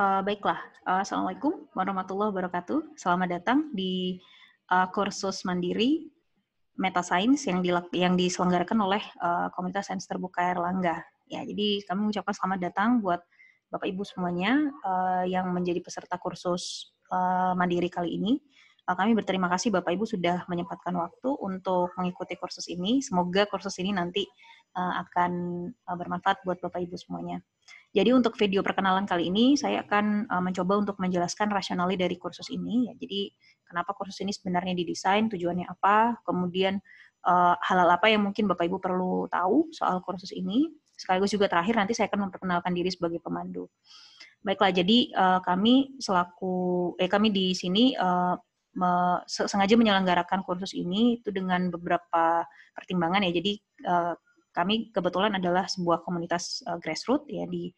Uh, baiklah, uh, Assalamualaikum warahmatullahi wabarakatuh. Selamat datang di uh, kursus mandiri Meta Science yang, yang diselenggarakan oleh uh, Komunitas Sains Terbuka Erlangga. Ya, jadi kami mengucapkan selamat datang buat Bapak Ibu semuanya uh, yang menjadi peserta kursus uh, mandiri kali ini. Uh, kami berterima kasih Bapak Ibu sudah menyempatkan waktu untuk mengikuti kursus ini. Semoga kursus ini nanti uh, akan uh, bermanfaat buat Bapak Ibu semuanya. Jadi untuk video perkenalan kali ini saya akan eh, mencoba untuk menjelaskan rasionali dari kursus ini. Ya. Jadi kenapa kursus ini sebenarnya didesain, tujuannya apa, kemudian hal eh, hal-hal apa yang mungkin Bapak Ibu perlu tahu soal kursus ini. Sekaligus juga terakhir nanti saya akan memperkenalkan diri sebagai pemandu. Baiklah, jadi uh, kami selaku eh kami di sini uh, me, sengaja menyelenggarakan kursus ini itu dengan beberapa pertimbangan ya. Jadi uh, kami kebetulan adalah sebuah komunitas uh, eh, grassroots ya di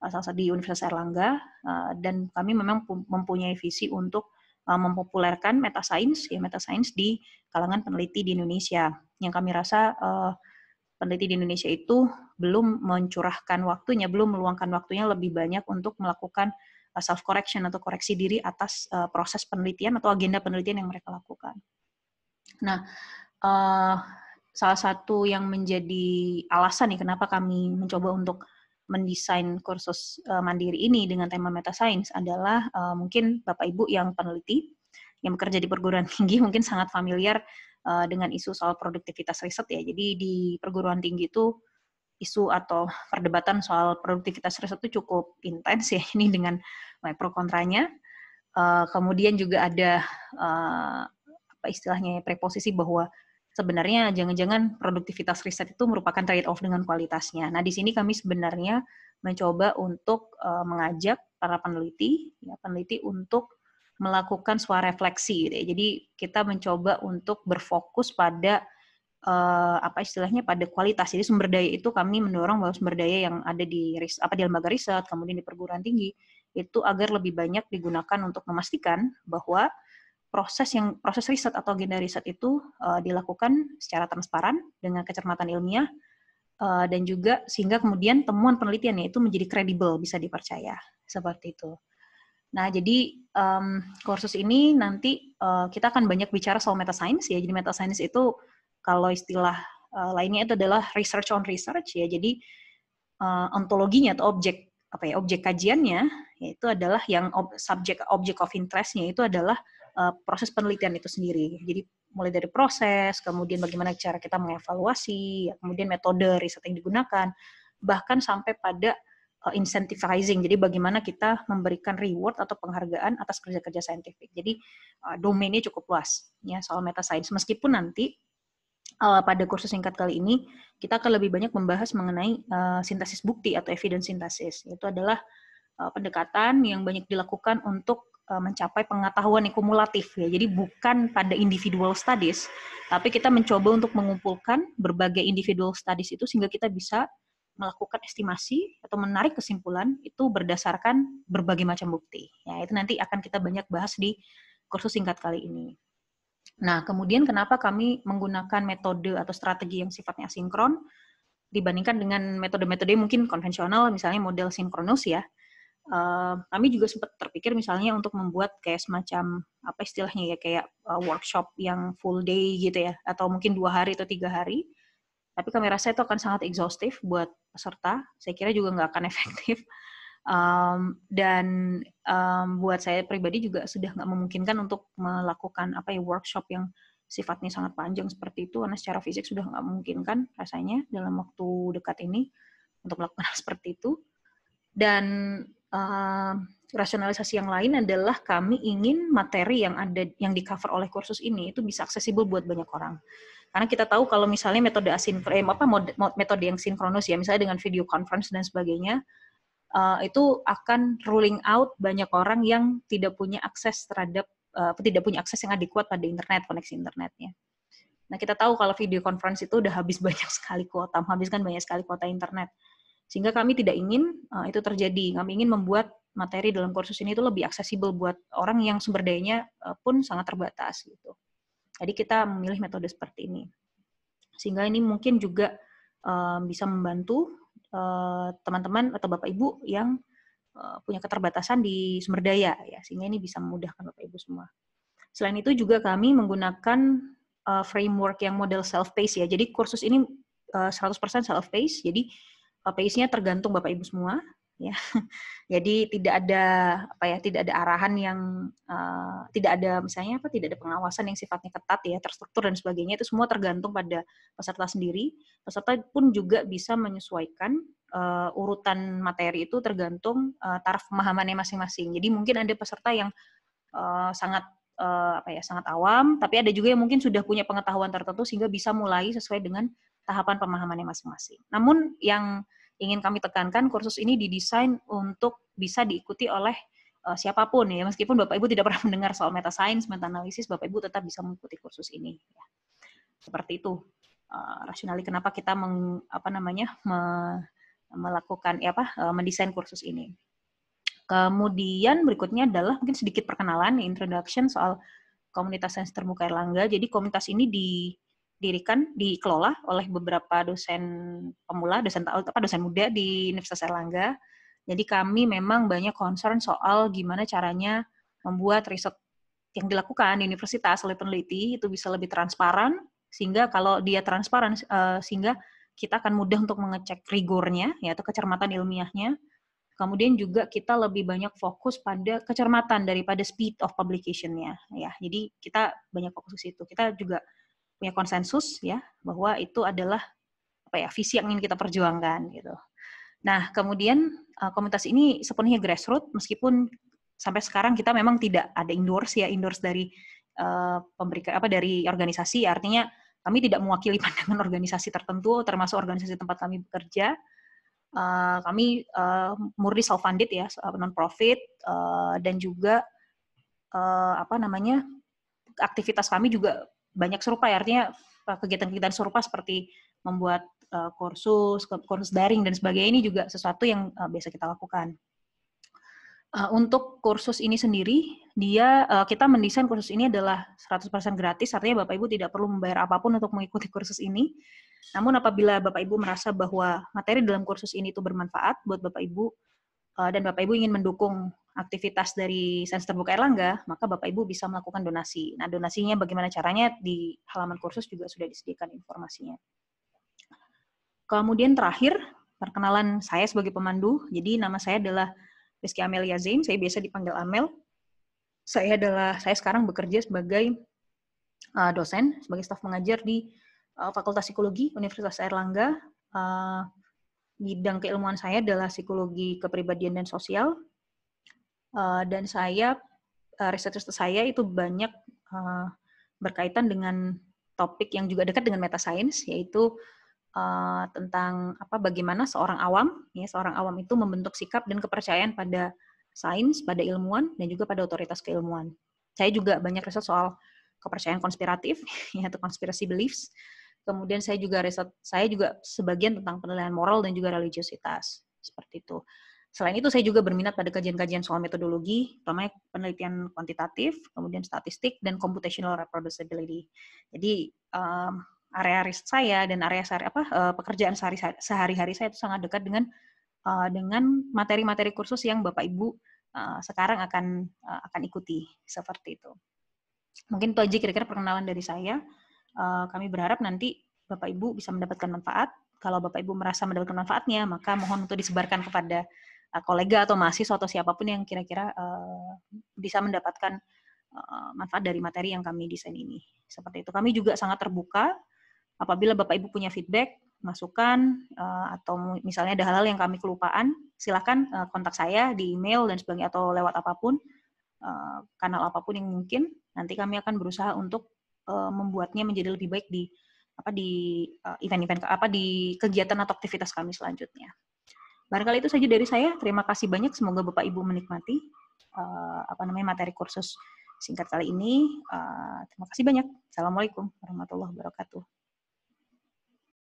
eh, salah satu di Universitas Erlangga uh, dan kami memang mempunyai visi untuk uh, mempopulerkan meta science ya meta science di kalangan peneliti di Indonesia yang kami rasa uh, peneliti di Indonesia itu belum mencurahkan waktunya, belum meluangkan waktunya lebih banyak untuk melakukan self correction atau koreksi diri atas uh, proses penelitian atau agenda penelitian yang mereka lakukan. Nah, uh, salah satu yang menjadi alasan nih kenapa kami mencoba untuk mendesain kursus eh, mandiri ini dengan tema meta science adalah eh, mungkin Bapak Ibu yang peneliti yang bekerja di perguruan tinggi mungkin sangat familiar eh, dengan isu soal produktivitas riset ya. Jadi di perguruan tinggi itu isu atau perdebatan soal produktivitas riset itu cukup intens ya ini dengan pro kontranya. kemudian juga ada apa istilahnya ya, preposisi bahwa sebenarnya jangan-jangan produktivitas riset itu merupakan trade-off dengan kualitasnya. Nah, di sini kami sebenarnya mencoba untuk uh, mengajak para peneliti, ya, peneliti untuk melakukan suara refleksi. Gitu ya. Jadi kita mencoba untuk berfokus pada uh, apa istilahnya pada kualitas. Jadi sumber daya itu kami mendorong bahwa sumber daya yang ada di apa di lembaga riset, kemudian di perguruan tinggi itu agar lebih banyak digunakan untuk memastikan bahwa proses yang proses riset atau agenda riset itu uh, dilakukan secara transparan dengan kecermatan ilmiah uh, dan juga sehingga kemudian temuan penelitiannya itu menjadi kredibel bisa dipercaya seperti itu. Nah, jadi um, kursus ini nanti uh, kita akan banyak bicara soal meta science ya. Jadi meta science itu kalau istilah uh, lainnya itu adalah research on research ya. Jadi uh, ontologinya atau objek apa ya objek kajiannya yaitu adalah yang ob, subjek objek of interestnya itu adalah uh, proses penelitian itu sendiri. Jadi mulai dari proses, kemudian bagaimana cara kita mengevaluasi, kemudian metode riset yang digunakan, bahkan sampai pada uh, incentivizing. Jadi bagaimana kita memberikan reward atau penghargaan atas kerja-kerja saintifik. Jadi uh, domainnya cukup luas ya soal meta science. Meskipun nanti uh, pada kursus singkat kali ini kita akan lebih banyak membahas mengenai uh, sintesis bukti atau evidence sintesis. Itu adalah pendekatan yang banyak dilakukan untuk Eh, mencapai pengetahuan yang kumulatif ya. Jadi bukan pada individual studies, tapi kita mencoba untuk mengumpulkan berbagai individual studies itu sehingga kita bisa melakukan estimasi atau menarik kesimpulan itu berdasarkan berbagai macam bukti. Ya, itu nanti akan kita banyak bahas di kursus singkat kali ini. Nah, kemudian kenapa kami menggunakan metode atau strategi yang sifatnya sinkron dibandingkan dengan metode-metode mungkin konvensional misalnya model sinkronus ya uh, kami juga sempat terpikir misalnya untuk membuat kayak semacam apa istilahnya ya kayak uh, workshop yang full day gitu ya atau mungkin dua hari atau tiga hari tapi kami rasa itu akan sangat exhaustive buat peserta saya kira juga nggak akan efektif um, dan um, buat saya pribadi juga sudah nggak memungkinkan untuk melakukan apa ya workshop yang sifatnya sangat panjang seperti itu karena secara fisik sudah nggak memungkinkan rasanya dalam waktu dekat ini untuk melakukan seperti itu dan uh, rasionalisasi yang lain adalah kami ingin materi yang ada yang di cover oleh kursus ini itu bisa aksesibel buat banyak orang. Karena kita tahu kalau misalnya metode asinkron, eh, apa metode yang sinkronus ya, misalnya dengan video conference dan sebagainya, uh, itu akan ruling out banyak orang yang tidak punya akses terhadap uh, tidak punya akses yang adekuat pada internet, koneksi internetnya. Nah kita tahu kalau video conference itu udah habis banyak sekali kuota, menghabiskan banyak sekali kuota internet sehingga kami tidak ingin uh, itu terjadi. Kami ingin membuat materi dalam kursus ini itu lebih aksesibel buat orang yang sumber dayanya uh, pun sangat terbatas gitu. Jadi kita memilih metode seperti ini. Sehingga ini mungkin juga uh, bisa membantu teman-teman uh, atau Bapak Ibu yang uh, punya keterbatasan di sumber daya ya sehingga ini bisa memudahkan Bapak Ibu semua. Selain itu juga kami menggunakan uh, framework yang model self paced ya. Jadi kursus ini uh, 100% self paced. Jadi pace-nya tergantung Bapak Ibu semua ya. Jadi tidak ada apa ya, tidak ada arahan yang uh, tidak ada misalnya apa tidak ada pengawasan yang sifatnya ketat ya, terstruktur dan sebagainya itu semua tergantung pada peserta sendiri. Peserta pun juga bisa menyesuaikan uh, urutan materi itu tergantung uh, taraf pemahamannya masing-masing. Jadi mungkin ada peserta yang uh, sangat uh, apa ya, sangat awam, tapi ada juga yang mungkin sudah punya pengetahuan tertentu sehingga bisa mulai sesuai dengan tahapan pemahamannya masing-masing. Namun yang ingin kami tekankan kursus ini didesain untuk bisa diikuti oleh uh, siapapun ya meskipun Bapak Ibu tidak pernah mendengar soal meta science, meta analisis, Bapak Ibu tetap bisa mengikuti kursus ini ya. Seperti itu. Uh, rasionali kenapa kita meng, apa namanya me, melakukan ya apa uh, mendesain kursus ini. Kemudian berikutnya adalah mungkin sedikit perkenalan introduction soal komunitas sains terbuka Erlangga. Jadi komunitas ini di didirikan dikelola oleh beberapa dosen pemula dosen apa dosen muda di Universitas Erlangga jadi kami memang banyak concern soal gimana caranya membuat riset yang dilakukan di universitas oleh peneliti itu bisa lebih transparan sehingga kalau dia transparan eh, sehingga kita akan mudah untuk mengecek rigornya yaitu kecermatan ilmiahnya kemudian juga kita lebih banyak fokus pada kecermatan daripada speed of publicationnya ya jadi kita banyak fokus di situ kita juga punya konsensus ya bahwa itu adalah apa ya visi yang ingin kita perjuangkan gitu. Nah kemudian eh, komunitas ini sepenuhnya grassroots meskipun sampai sekarang kita memang tidak ada endorse ya endorse dari uh, eh, pemberi apa dari organisasi artinya kami tidak mewakili pandangan organisasi tertentu termasuk organisasi tempat kami bekerja. Uh, kami uh, murni self funded ya non profit uh, dan juga uh, apa namanya aktivitas kami juga banyak serupa ya artinya eh, kegiatan-kegiatan serupa seperti membuat eh, kursus kursus daring dan sebagainya ini juga sesuatu yang uh, biasa kita lakukan untuk kursus ini sendiri dia kita mendesain kursus ini adalah 100% gratis artinya Bapak Ibu tidak perlu membayar apapun untuk mengikuti kursus ini namun apabila Bapak Ibu merasa bahwa materi dalam kursus ini itu bermanfaat buat Bapak Ibu dan Bapak Ibu ingin mendukung aktivitas dari Sains Terbuka Erlangga, maka Bapak Ibu bisa melakukan donasi. Nah, donasinya bagaimana caranya di halaman kursus juga sudah disediakan informasinya. Kemudian terakhir, perkenalan saya sebagai pemandu. Jadi nama saya adalah Rizky Amelia Zain, saya biasa dipanggil Amel. Saya adalah saya sekarang bekerja sebagai eh, dosen, sebagai staf mengajar di eh, Fakultas Psikologi Universitas Erlangga. Uh, eh, bidang keilmuan saya adalah psikologi kepribadian dan sosial Eh, dan saya eh, riset riset saya itu banyak eh, berkaitan dengan topik yang juga dekat dengan meta science yaitu tentang apa bagaimana seorang awam ya seorang awam itu membentuk sikap dan kepercayaan pada sains, pada ilmuwan dan juga pada otoritas keilmuan. Saya juga banyak riset soal kepercayaan konspiratif ya atau conspiracy beliefs. Kemudian saya juga riset saya juga sebagian tentang penilaian moral dan juga religiositas seperti itu. Selain itu, saya juga berminat pada kajian-kajian soal metodologi, terutama penelitian kuantitatif, kemudian statistik, dan computational reproducibility. Jadi, um, area riset saya dan area sehari, apa uh, pekerjaan sehari-hari saya itu sangat dekat dengan uh, dengan materi-materi kursus yang Bapak Ibu uh, sekarang akan uh, akan ikuti seperti itu. Mungkin itu aja kira-kira perkenalan dari saya. Uh, kami berharap nanti Bapak Ibu bisa mendapatkan manfaat. Kalau Bapak Ibu merasa mendapatkan manfaatnya, maka mohon untuk disebarkan kepada Eh, kolega atau mahasiswa atau siapapun yang kira-kira eh, bisa mendapatkan eh, manfaat dari materi yang kami desain ini. Seperti itu. Kami juga sangat terbuka apabila Bapak Ibu punya feedback, masukan atau misalnya ada hal-hal yang kami kelupaan, silakan kontak saya di email dan sebagainya atau lewat apapun kanal apapun yang mungkin. Nanti kami akan berusaha untuk membuatnya menjadi lebih baik di apa di event -event, apa di kegiatan atau aktivitas kami selanjutnya. Barangkali itu saja dari saya. Terima kasih banyak. Semoga Bapak Ibu menikmati uh, apa namanya materi kursus singkat kali ini. Uh, terima kasih banyak. Assalamualaikum warahmatullahi wabarakatuh.